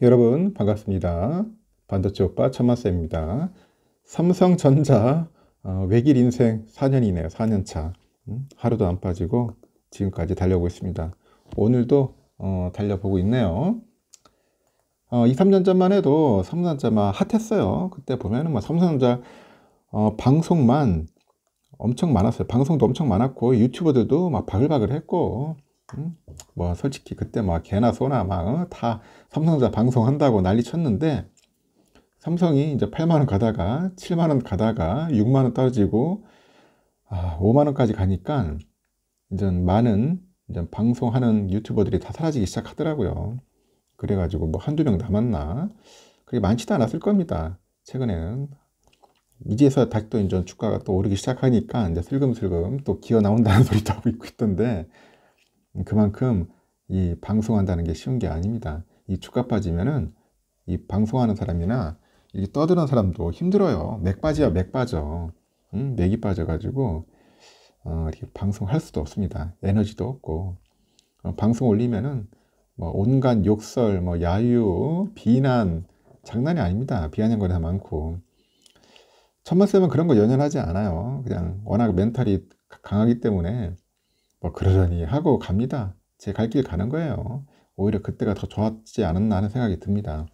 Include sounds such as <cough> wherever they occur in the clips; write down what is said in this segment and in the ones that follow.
여러분 반갑습니다. 반도체 오빠 천마쌤입니다. 삼성전자 어, 외길 인생 4년이네요. 4년차 음, 하루도 안 빠지고 지금까지 달려오고 있습니다. 오늘도 어, 달려보고 있네요. 어, 2, 3년 전만 해도 삼성전자 막 핫했어요. 그때 보면은 뭐 삼성전자 어, 방송만 엄청 많았어요. 방송도 엄청 많았고 유튜버들도 막 바글바글 했고 음? 뭐 솔직히 그때 막 개나 소나 막다 어? 삼성자 전 방송한다고 난리 쳤는데 삼성이 이제 8만 원 가다가 7만 원 가다가 6만 원 떨어지고 아, 5만 원까지 가니까 이제 많은 이제 방송하는 유튜버들이 다 사라지기 시작하더라고요. 그래가지고 뭐 한두 명 남았나 그게 많지도 않았을 겁니다. 최근에는 이제서 다시 또 이제 주가가 또 오르기 시작하니까 이제 슬금슬금 또 기어 나온다는 <laughs> 소리도 하고 있고 있던데 그만큼 이 방송한다는 게 쉬운 게 아닙니다. 이 주가 빠지면은 이 방송하는 사람이나 이렇게 떠드는 사람도 힘들어요. 맥빠지맥 빠져. 음, 맥이 빠져가지고 어, 이렇게 방송할 수도 없습니다. 에너지도 없고 어, 방송 올리면은 뭐 온갖 욕설, 뭐 야유, 비난 장난이 아닙니다. 비아냥거리가 많고 천만 쌤은 그런 거 연연하지 않아요. 그냥 워낙 멘탈이 강하기 때문에 뭐 그러려니 하고 갑니다. 제 갈 길 가는 거예요. 오히려 그때가 더 좋았지 않았나 하는 생각이 듭니다.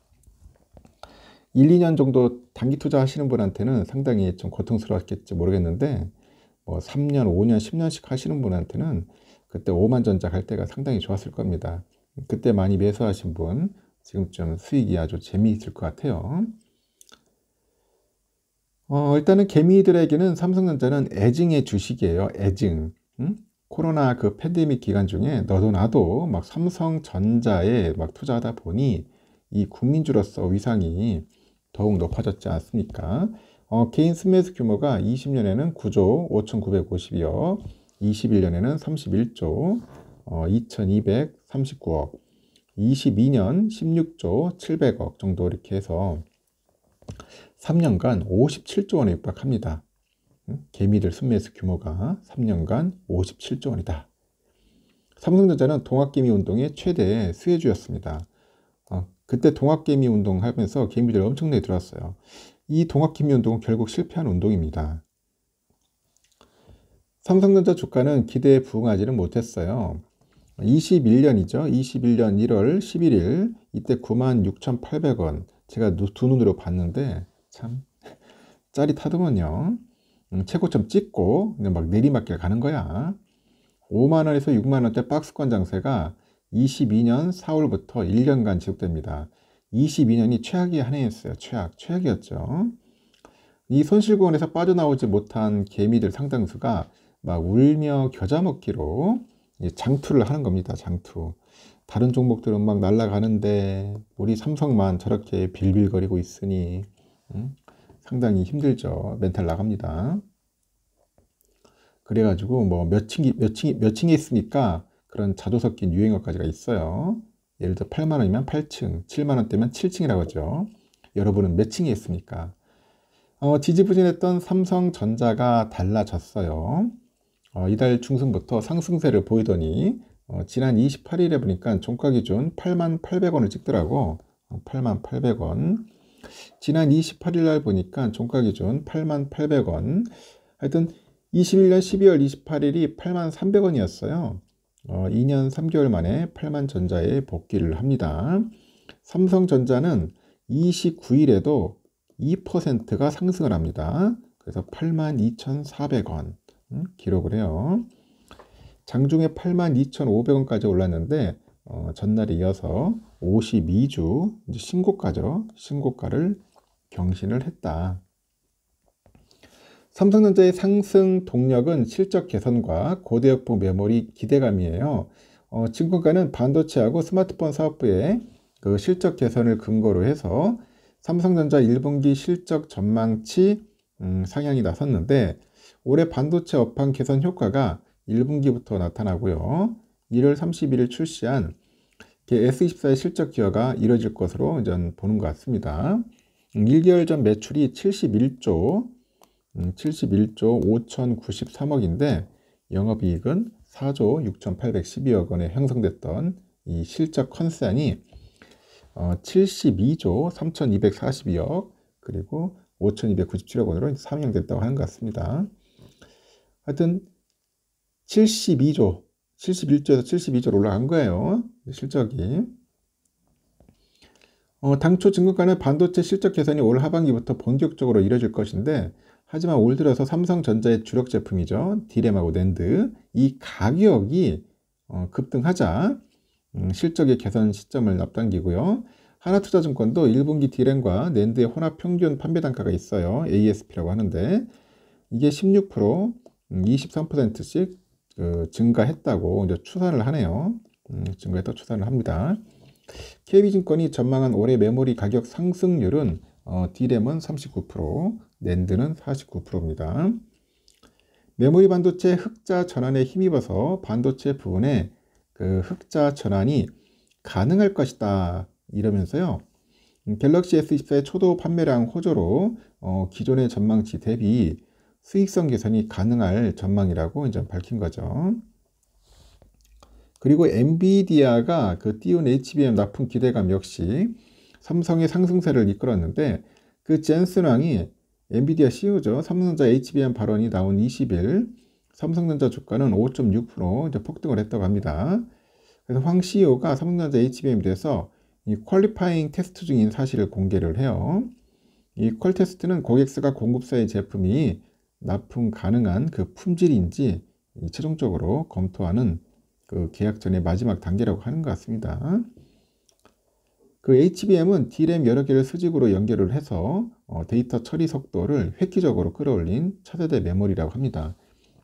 1, 2년 정도 단기 투자하시는 분한테는 상당히 좀 고통스러웠겠지 모르겠는데 뭐 3년, 5년, 10년씩 하시는 분한테는 그때 5만 전자 갈 때가 상당히 좋았을 겁니다. 그때 많이 매수하신 분 지금쯤 수익이 아주 재미있을 것 같아요. 어, 일단은 개미들에게는 삼성전자는 애증의 주식이에요. 애증. 응? 코로나 그 팬데믹 기간 중에 너도 나도 막 삼성전자에 막 투자하다 보니 이 국민주로서 위상이 더욱 높아졌지 않습니까? 어, 개인 스매스 규모가 20년에는 9조 5,950여, 21년에는 31조 어, 2,239억, 22년 16조 700억 정도 이렇게 해서 3년간 57조 원에 육박합니다. 개미들 순매수 규모가 3년간 57조 원이다. 삼성전자는 동학개미 운동의 최대 수혜주였습니다. 어, 그때 동학개미 운동 하면서 개미들 엄청나게 들어왔어요. 이 동학개미 운동은 결국 실패한 운동입니다. 삼성전자 주가는 기대에 부응하지는 못했어요. 21년이죠. 21년 1월 11일 이때 96,800원 제가 두 눈으로 봤는데 참 <laughs> 짜릿하더만요. 음, 최고점 찍고 막 내리막길 가는 거야. 5만원에서 6만원대 박스권 장세가 22년 4월부터 1년간 지속됩니다. 22년이 최악의 한 해였어요. 최악, 최악이었죠. 이 손실구원에서 빠져나오지 못한 개미들 상당수가 막 울며 겨자 먹기로 장투를 하는 겁니다. 장투. 다른 종목들은 막 날아가는데 우리 삼성만 저렇게 빌빌거리고 있으니 음? 상당히 힘들죠. 멘탈 나갑니다. 그래가지고 뭐 몇층이 몇층이 몇층에 있으니까 그런 자조 섞인 유행어까지가 있어요. 예를 들어 8만 원이면 8층, 7만 원대면 7층이라고 하죠. 여러분은 몇 층에 있습니까? 어, 지지부진했던 삼성전자가 달라졌어요. 어, 이달 중순부터 상승세를 보이더니 어, 지난 28일에 보니까 종가 기준 8만 800원을 찍더라고. 8만 어, 800원. 지난 28일 날 보니까 종가 기준 8만8 0 0원 하여튼 21년 12월 28일이 8만3 0 0원이었어요 어, 2년 3개월 만에 8만 전자에 복귀를 합니다. 삼성전자는 29일에도 2%가 상승을 합니다. 그래서 82,400원 만 음, 기록을 해요. 장중에 82,500원까지 만 올랐는데 어, 전날에 이어서 52주 이제 신고가죠. 신고가를 경신을 했다. 삼성전자의 상승 동력은 실적 개선과 고대역폭 메모리 기대감이에요. 어, 증권가는 반도체하고 스마트폰 사업부의 그 실적 개선을 근거로 해서 삼성전자 1분기 실적 전망치 음, 상향이 나섰는데 올해 반도체 업황 개선 효과가 1분기부터 나타나고요. 1월 31일 출시한 S24의 실적 기여가 이뤄질 것으로 이제 보는 것 같습니다. 1개월 음, 전 매출이 71조, 71조 5,093억인데 영업이익은 4조 6,812억 원에 형성됐던 이 실적 컨산이 72조 3,242억 그리고 5,297억 원으로 상향됐다고 하는 것 같습니다. 하여튼 72조 71조에서 72조로 올라간 거예요. 네, 실적이. 어, 당초 증권가는 반도체 실적 개선이 올 하반기부터 본격적으로 이뤄질 것인데 하지만 올 들어서 삼성전자의 주력 제품이죠. 디램하고 낸드 이 가격이 어, 급등하자 음, 실적의 개선 시점을 앞당기고요. 하나투자증권도 1분기 디램과 낸드의 혼합 평균 판매 단가가 있어요. ASP라고 하는데 이게 16%, 23%씩 그 증가했다고 이제 추산을 하네요. 음, 증가했다고 추산을 합니다. KB증권이 전망한 올해 메모리 가격 상승률은 어, D램은 39%, 낸드는 49%입니다. 메모리 반도체 흑자 전환에 힘입어서 반도체 부분에 그 흑자 전환이 가능할 것이다 이러면서요. 음, 갤럭시 S24의 초도 판매량 호조로 어, 기존의 전망치 대비 수익성 개선이 가능할 전망이라고 이제 밝힌 거죠. 그리고 엔비디아가 그 띄운 HBM 납품 기대감 역시 삼성의 상승세를 이끌었는데 그 젠슨 왕이 엔비디아 CEO죠. 삼성전자 HBM 발언이 나온 20일 삼성전자 주가는 5.6% 폭등을 했다고 합니다. 그래서 황 CEO가 삼성전자 HBM에 대해서 이 퀄리파잉 테스트 중인 사실을 공개를 해요. 이 퀄 테스트는 고객사가 공급사의 제품이 납품 가능한 그 품질인지 최종적으로 검토하는 그 계약 전의 마지막 단계라고 하는 것 같습니다. 그 HBM은 D램 여러 개를 수직으로 연결을 해서 어, 데이터 처리 속도를 획기적으로 끌어올린 차세대 메모리라고 합니다.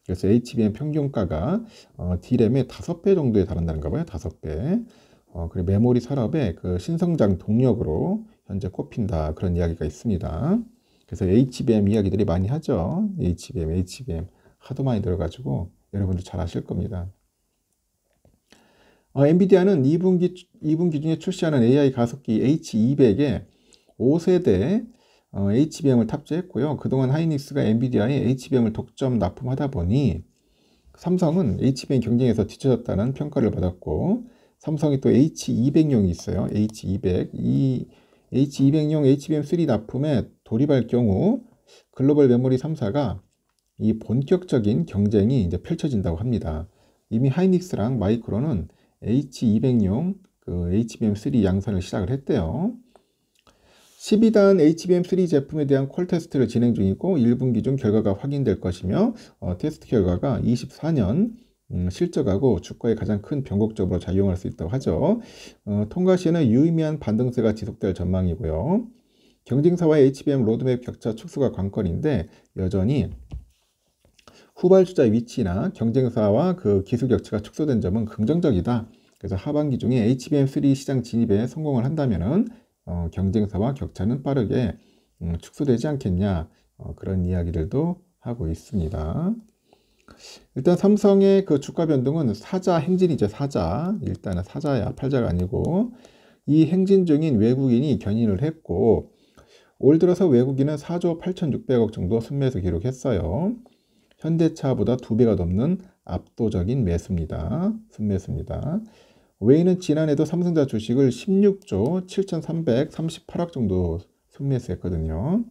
그래서 HBM 평균가가 어, D램의 5배 정도에 달한다는가 봐요. 5배. 어, 그리고 메모리 산업의 그 신성장 동력으로 현재 꼽힌다. 그런 이야기가 있습니다. 그래서 HBM 이야기들이 많이 하죠. HBM, HBM 하도 많이 들어가지고 여러분들 잘 아실 겁니다. 어, 엔비디아는 2분기 2분기 중에 출시하는 AI 가속기 H200에 5세대 어, HBM을 탑재했고요. 그동안 하이닉스가 엔비디아에 HBM을 독점 납품하다 보니 삼성은 HBM 경쟁에서 뒤쳐졌다는 평가를 받았고 삼성이 또 H200용이 있어요. H200 이 H200용 HBM3 납품에 돌입할 경우 글로벌 메모리 3사가 이 본격적인 경쟁이 이제 펼쳐진다고 합니다. 이미 하이닉스랑 마이크론은 H200용 그 HBM3 양산을 시작을 했대요. 12단 HBM3 제품에 대한 콜 테스트를 진행 중이고 1분기 중 결과가 확인될 것이며 어, 테스트 결과가 24년 음, 실적하고 주가의 가장 큰변곡적으로 작용할 수 있다고 하죠. 어, 통과 시에는 유의미한 반등세가 지속될 전망이고요. 경쟁사와의 HBM 로드맵 격차 축소가 관건인데 여전히 후발주자 위치나 경쟁사와 그 기술 격차가 축소된 점은 긍정적이다. 그래서 하반기 중에 HBM3 시장 진입에 성공을 한다면은 어, 경쟁사와 격차는 빠르게 음, 축소되지 않겠냐 어, 그런 이야기들도 하고 있습니다. 일단 삼성의 그 주가 변동은 사자 행진이죠. 사자. 일단은 사자야. 팔자가 아니고 이 행진 중인 외국인이 견인을 했고 올 들어서 외국인은 4조 8,600억 정도 순매수 기록했어요. 현대차보다 두배가 넘는 압도적인 매수입니다. 순매수입니다. 웨이는 지난해도 삼성자 주식을 16조 7,338억 정도 순매수했거든요.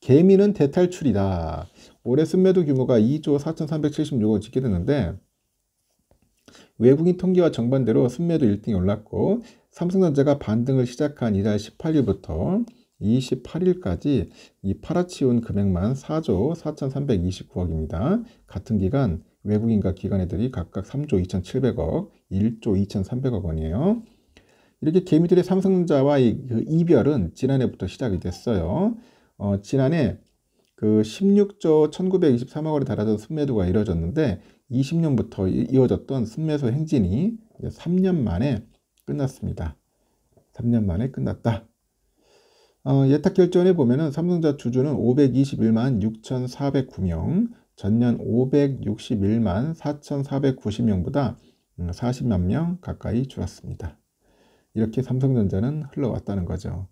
개미는 대탈출이다. 올해 순매도 규모가 2조 4,376억을 찍게 되는데 외국인 통계와 정반대로 순매도 1등이 올랐고 삼성전자가 반등을 시작한 이달 18일부터 28일까지 이 팔아치운 금액만 4조 4,329억입니다. 같은 기간 외국인과 기관애들이 각각 3조 2,700억, 1조 2,300억 원이에요. 이렇게 개미들의 삼성전자와 이, 그 이별은 지난해부터 시작이 됐어요. 어, 지난해 그 16조 1923억 원에 달하던 순매도가 이뤄졌는데 20년부터 이어졌던 순매수 행진이 3년 만에 끝났습니다. 3년 만에 끝났다. 어, 예탁 결전에 보면은 삼성자 주주는 521만 6,409명, 전년 561만 4,490명보다 40만 명 가까이 줄었습니다. 이렇게 삼성전자는 흘러왔다는 거죠.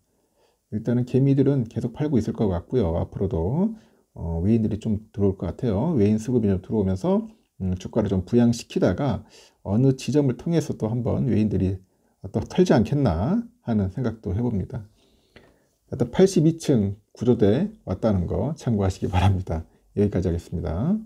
일단은 개미들은 계속 팔고 있을 것 같고요. 앞으로도 어, 외인들이 좀 들어올 것 같아요. 외인 수급이 좀 들어오면서 음, 주가를 좀 부양시키다가 어느 지점을 통해서 또 한번 외인들이 또 털지 않겠나 하는 생각도 해봅니다. 82층 구조대 왔다는 거 참고하시기 바랍니다. 여기까지 하겠습니다.